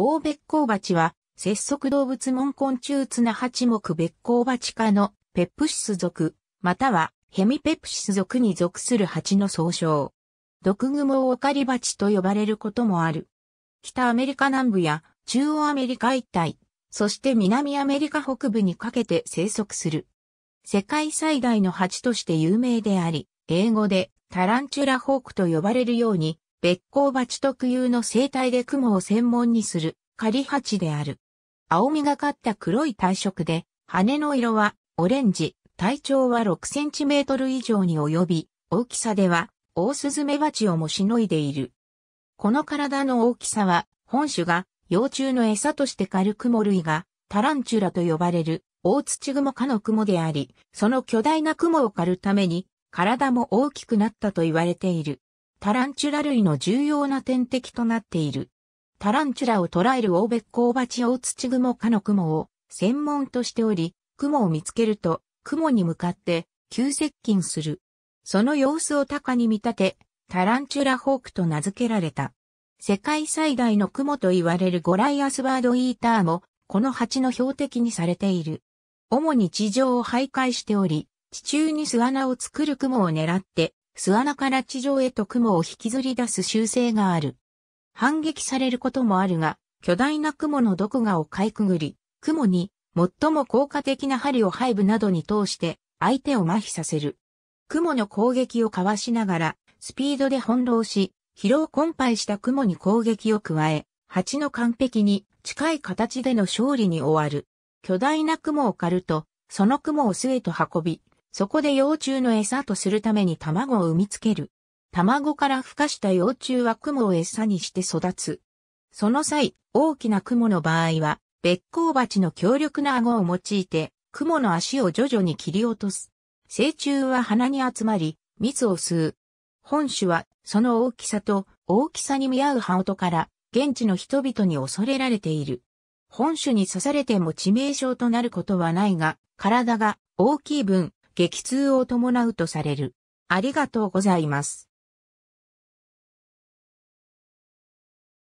オ別ベッコウバチは、節足動物門昆虫綱八目ベッコウバチ科のペプシス属、またはヘミペプシス属に属する蜂の総称。毒蜘蛛オカリバチと呼ばれることもある。北アメリカ南部や中央アメリカ一帯、そして南アメリカ北部にかけて生息する。世界最大の蜂として有名であり、英語でタランチュラホークと呼ばれるように、別光鉢特有の生態で雲を専門にする仮鉢である。青みがかった黒い体色で、羽の色はオレンジ、体長は6センチメートル以上に及び、大きさでは、オオスズメバチをもしのいでいる。この体の大きさは、本種が幼虫の餌として狩るクモ類が、タランチュラと呼ばれる、大土雲科の雲であり、その巨大な雲を狩るために、体も大きくなったと言われている。タランチュラ類の重要な天敵となっている。タランチュラを捕らえるオーベッコオバチオオツチグモ科の雲を専門としており、雲を見つけると雲に向かって急接近する。その様子を鷹に見立て、タランチュラホークと名付けられた。世界最大の雲と言われるゴライアスバードイーターも、この蜂の標的にされている。主に地上を徘徊しており、地中に巣穴を作る雲を狙って、巣穴から地上へと雲を引きずり出す習性がある。反撃されることもあるが、巨大な雲の毒牙をかいくぐり、雲に最も効果的な針を背部などに通して相手を麻痺させる。雲の攻撃をかわしながら、スピードで翻弄し、疲労困憊した雲に攻撃を加え、蜂の完璧に近い形での勝利に終わる。巨大な雲を狩ると、その雲を巣へと運び、そこで幼虫の餌とするために卵を産みつける。卵から孵化した幼虫は雲を餌にして育つ。その際、大きな雲の場合は、別光鉢の強力な顎を用いて、雲の足を徐々に切り落とす。成虫は鼻に集まり、蜜を吸う。本種は、その大きさと大きさに見合う羽音から、現地の人々に恐れられている。本種に刺されても致命傷となることはないが、体が大きい分、激痛を伴うとされる。ありがとうございます。